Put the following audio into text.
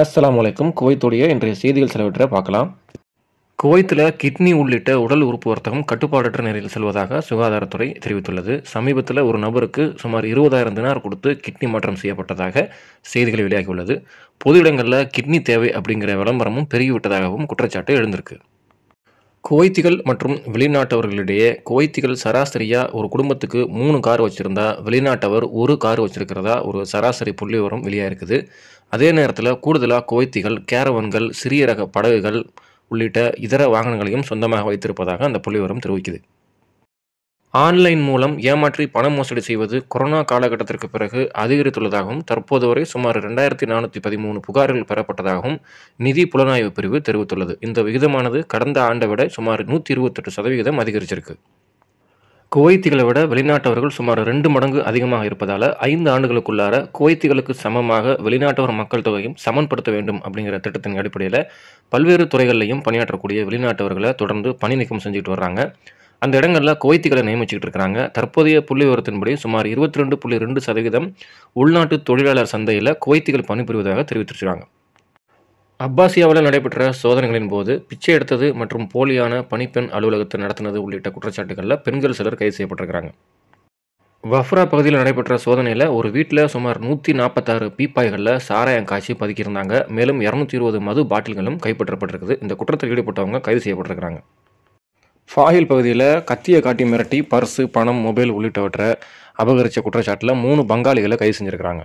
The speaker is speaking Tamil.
அஸ்லாம் வலைக்கம் குவைத்துடைய இன்றைய செய்திகள் செலவிட்ட பார்க்கலாம் குவைத்தில் கிட்னி உள்ளிட்ட உடல் உறுப்பு வர்த்தகம் கட்டுப்பாடற்ற நிலையில் செல்வதாக சுகாதாரத்துறை தெரிவித்துள்ளது சமீபத்தில் ஒரு நபருக்கு சுமார் இருபதாயிரம் தினார் கொடுத்து கிட்னி மாற்றம் செய்யப்பட்டதாக செய்திகள் வெளியாகியுள்ளது பொது இடங்களில் கிட்னி தேவை அப்படிங்கிற விளம்பரமும் பெருகிவிட்டதாகவும் குற்றச்சாட்டு எழுந்திருக்கு குவைத்திகள் மற்றும் வெளிநாட்டவர்களிடையே குவைத்திகள் சராசரியாக ஒரு குடும்பத்துக்கு மூணு கார் வச்சுருந்தா வெளிநாட்டவர் ஒரு கார் வச்சுருக்கிறதா ஒரு சராசரி புள்ளி வரும் வெளியாக இருக்குது அதே நேரத்தில் கூடுதலாக குவைத்திகள் கேரவன்கள் சிறிய ரக படகுகள் உள்ளிட்ட இதர வாகனங்களையும் சொந்தமாக வைத்திருப்பதாக அந்த புள்ளிவரம் தெரிவிக்குது ஆன்லைன் மூலம் ஏமாற்றி பண மோசடி செய்வது கொரோனா காலகட்டத்திற்கு பிறகு அதிகரித்துள்ளதாகவும் தற்போது வரை சுமார் ரெண்டாயிரத்தி நானூற்றி பதிமூணு புகார்கள் பெறப்பட்டதாகவும் நிதி புலனாய்வு பிரிவு தெரிவித்துள்ளது இந்த விகிதமானது கடந்த ஆண்டை விட சுமார் நூற்றி இருபத்தெட்டு சதவிகிதம் அதிகரிச்சிருக்கு குவைத்திகளை விட வெளிநாட்டவர்கள் சுமார் ரெண்டு மடங்கு அதிகமாக இருப்பதால் ஐந்து ஆண்டுகளுக்குள்ளார குவைத்திகளுக்கு சமமாக வெளிநாட்டவர் மக்கள் தொகையும் சமன்படுத்த வேண்டும் அப்படிங்கிற திட்டத்தின் அடிப்படையில் பல்வேறு துறைகளிலையும் பணியாற்றக்கூடிய வெளிநாட்டவர்களை தொடர்ந்து பணி நீக்கம் செஞ்சுட்டு வர்றாங்க அந்த இடங்களில் குவைத்திகளை நியமிச்சுக்கிட்டு இருக்கிறாங்க தற்போதைய புள்ளி விவரத்தின்படி சுமார் இருபத்தி ரெண்டு புள்ளி ரெண்டு சதவீதம் உள்நாட்டு தொழிலாளர் சந்தையில் குவைத்திகள் பணிபுரிவதாக தெரிவித்திருக்கிறாங்க அப்பாசியாவில் நடைபெற்ற சோதனைகளின் போது பிச்சை எடுத்தது மற்றும் போலியான பணிப்பெண் அலுவலகத்தை நடத்தினது உள்ளிட்ட குற்றச்சாட்டுகளில் பெண்கள் சிலர் கைது செய்யப்பட்டிருக்கிறாங்க வஃப்ரா பகுதியில் நடைபெற்ற சோதனையில் ஒரு வீட்டில் சுமார் நூற்றி நாற்பத்தாறு பீப்பாய்களில் சாராயம் காய்ச்சி பதுக்கியிருந்தாங்க மேலும் இரநூத்தி இருபது மது பாட்டில்களும் கைப்பற்றப்பட்டிருக்குது இந்த குற்றத்தில் ஈடுபட்டவங்க கைது செய்யப்பட்டிருக்கிறாங்க ஃபாஹில் பகுதியில் கத்தியை காட்டி மிரட்டி பர்ஸு பணம் மொபைல் உள்ளிட்டவற்றை அபகரித்த குற்றச்சாட்டில் மூணு பங்காளிகளை கைது செஞ்சுருக்கிறாங்க